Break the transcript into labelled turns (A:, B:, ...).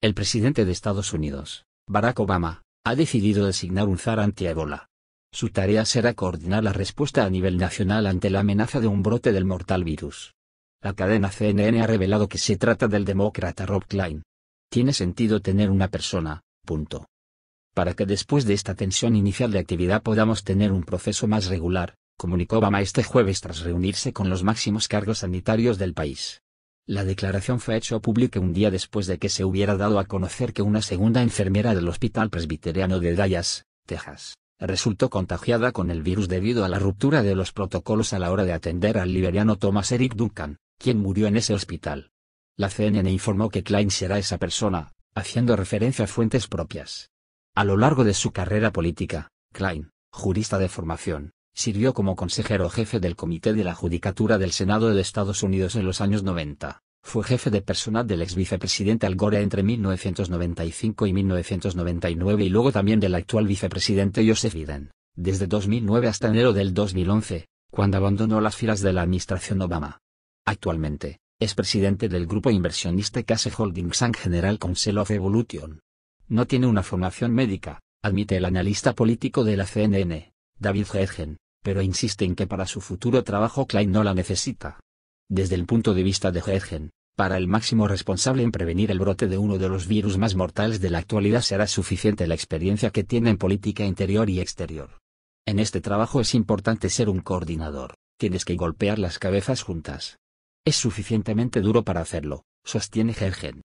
A: El presidente de Estados Unidos, Barack Obama, ha decidido designar un zar anti-ébola. Su tarea será coordinar la respuesta a nivel nacional ante la amenaza de un brote del mortal virus. La cadena CNN ha revelado que se trata del demócrata Rob Klein. Tiene sentido tener una persona, punto. Para que después de esta tensión inicial de actividad podamos tener un proceso más regular, comunicó Obama este jueves tras reunirse con los máximos cargos sanitarios del país. La declaración fue hecho pública un día después de que se hubiera dado a conocer que una segunda enfermera del Hospital Presbiteriano de Dallas, Texas, resultó contagiada con el virus debido a la ruptura de los protocolos a la hora de atender al liberiano Thomas Eric Duncan, quien murió en ese hospital. La CNN informó que Klein será esa persona, haciendo referencia a fuentes propias. A lo largo de su carrera política, Klein, jurista de formación, sirvió como consejero jefe del Comité de la Judicatura del Senado de Estados Unidos en los años 90. Fue jefe de personal del ex vicepresidente Al Gore entre 1995 y 1999 y luego también del actual vicepresidente Joseph Biden, desde 2009 hasta enero del 2011, cuando abandonó las filas de la administración Obama. Actualmente, es presidente del grupo inversionista Case Holdings and General Council of Evolution. No tiene una formación médica, admite el analista político de la CNN, David Redgen pero insiste en que para su futuro trabajo Klein no la necesita. Desde el punto de vista de Hergen, para el máximo responsable en prevenir el brote de uno de los virus más mortales de la actualidad será suficiente la experiencia que tiene en política interior y exterior. En este trabajo es importante ser un coordinador, tienes que golpear las cabezas juntas. Es suficientemente duro para hacerlo, sostiene Hergen,